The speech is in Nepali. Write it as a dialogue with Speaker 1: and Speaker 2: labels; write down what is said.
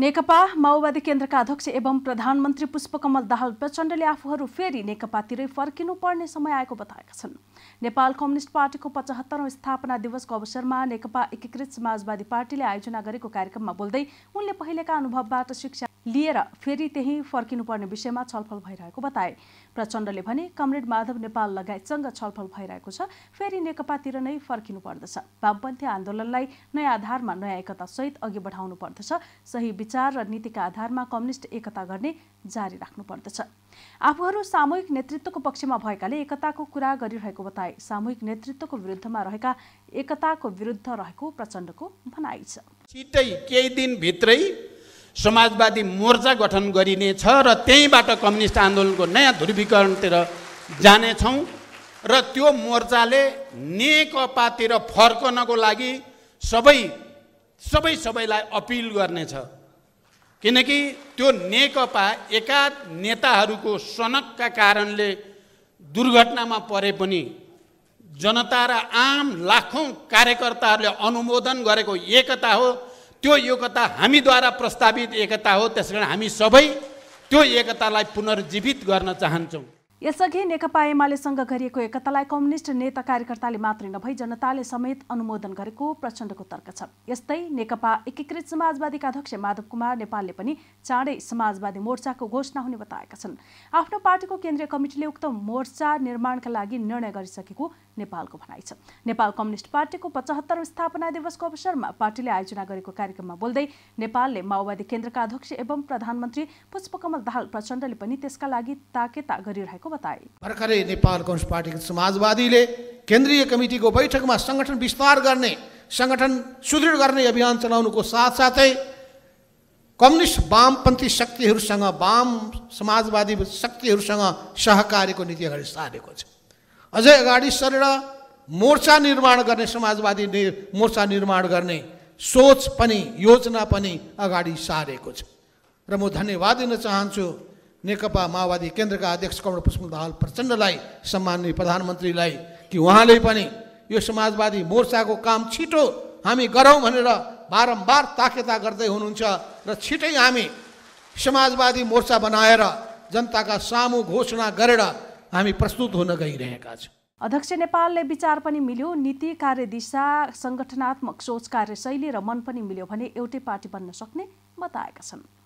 Speaker 1: नेकपा माओवादी केन्द्रका अध्यक्ष एवं प्रधानमन्त्री पुष्पकमल दाहाल प्रचण्डले आफूहरू फेरि नेकपातिरै फर्किनुपर्ने समय आएको बताएका छन् नेपाल कम्युनिष्ट पार्टीको पचहत्तरौँ स्थापना दिवसको अवसरमा नेकपा एकीकृत समाजवादी पार्टीले आयोजना गरेको कार्यक्रममा बोल्दै उनले पहिलेका अनुभवबाट शिक्षा लिएर फेरि त्यही फर्किनुपर्ने विषयमा छलफल भइरहेको बताए प्रचण्डले भने कमरेड माधव नेपाल लगायतसँग छलफल भइरहेको छ फेरि नेकपातिर नै फर्किनु पर्दछ वामपन्थी आन्दोलनलाई नयाँ आधारमा नयाँ एकतासहित अघि बढाउनु पर्दछ सही विचार र नीतिका आधारमा कम्युनिस्ट एकता गर्ने जारी राख्नुपर्दछ आफूहरू सामूहिक नेतृत्वको पक्षमा भएकाले एकताको कुरा गरिरहेको बताए सामूहिक नेतृत्वको विरुद्धमा रहेका एकताको विरुद्ध रहेको प्रचण्डको भनाइ छ
Speaker 2: छिटै केही दिनभित्रै समाजवादी मोर्चा गठन गरिनेछ र त्यहीँबाट कम्युनिस्ट आन्दोलनको नयाँ ध्रुवीकरणतिर जानेछौँ र त्यो मोर्चाले नेकपातिर फर्कनको लागि सबै सबै सबैलाई अपिल गर्नेछ किनकि त्यो नेकपा एका नेताहरूको सनकका कारणले दुर्घटनामा परे पनि जनता र आम लाखौँ कार्यकर्ताहरूले अनुमोदन गरेको एकता हो त्यो एकता हामीद्वारा प्रस्तावित एकता हो त्यसकारण हामी सबै त्यो एकतालाई पुनर्जीवित गर्न चाहन्छौँ
Speaker 1: यसअघि नेकपा एमालेसँग गरिएको एकतालाई कम्युनिष्ट नेता कार्यकर्ताले मात्रै नभई जनताले समेत अनुमोदन गरेको प्रचण्डको तर्क छ यस्तै नेकपा एकीकृत समाजवादीका अध्यक्ष माधव कुमार नेपालले पनि चाँडै समाजवादी मोर्चाको घोषणा हुने बताएका छन् आफ्नो पार्टीको केन्द्रीय कमिटीले उक्त मोर्चा निर्माणका लागि निर्णय गरिसकेको नेपालको भनाइ छ नेपाल कम्युनिष्ट पार्टीको पचहत्तर स्थापना दिवसको अवसरमा पार्टीले आयोजना गरेको कार्यक्रममा बोल्दै नेपालले माओवादी केन्द्रका अध्यक्ष एवं प्रधानमन्त्री पुष्पकमल दाहाल प्रचण्डले पनि त्यसका लागि ताकेता गरिरहेको बताए
Speaker 3: भर्खरै नेपाल कम्युनिस्ट पार्टीको समाजवादीले केन्द्रीय कमिटिको बैठकमा सङ्गठन विस्तार गर्ने सङ्गठन सुदृढ गर्ने अभियान चलाउनुको साथसाथै कम्युनिस्ट वामपन्थी शक्तिहरूसँग वाम समाजवादी शक्तिहरूसँग सहकार्यको नीति अगाडि सारेको छ अझै अगाडि सरेर मोर्चा निर्माण गर्ने समाजवादी मोर्चा निर्माण गर्ने सोच पनि योजना पनि अगाडि सारेको छ र म धन्यवाद दिन चाहन्छु नेकपा माओवादी केन्द्रका अध्यक्ष कमल पुष्प दाहाल प्रचण्डलाई सम्माननीय प्रधानमन्त्रीलाई कि उहाँले पनि यो समाजवादी मोर्चाको काम छिटो हामी गरौँ भनेर बारम्बार ताकेता गर्दै हुनुहुन्छ र छिटै हामी समाजवादी मोर्चा बनाएर जनताका सामु घोषणा गरेर हामी प्रस्तुत हुन गइरहेका छौँ
Speaker 1: अध्यक्ष नेपालले विचार पनि मिल्यो नीति कार्यदिशा सङ्गठनात्मक सोच कार्यशैली र मन पनि मिल्यो भने एउटै पार्टी बन्न सक्ने बताएका छन्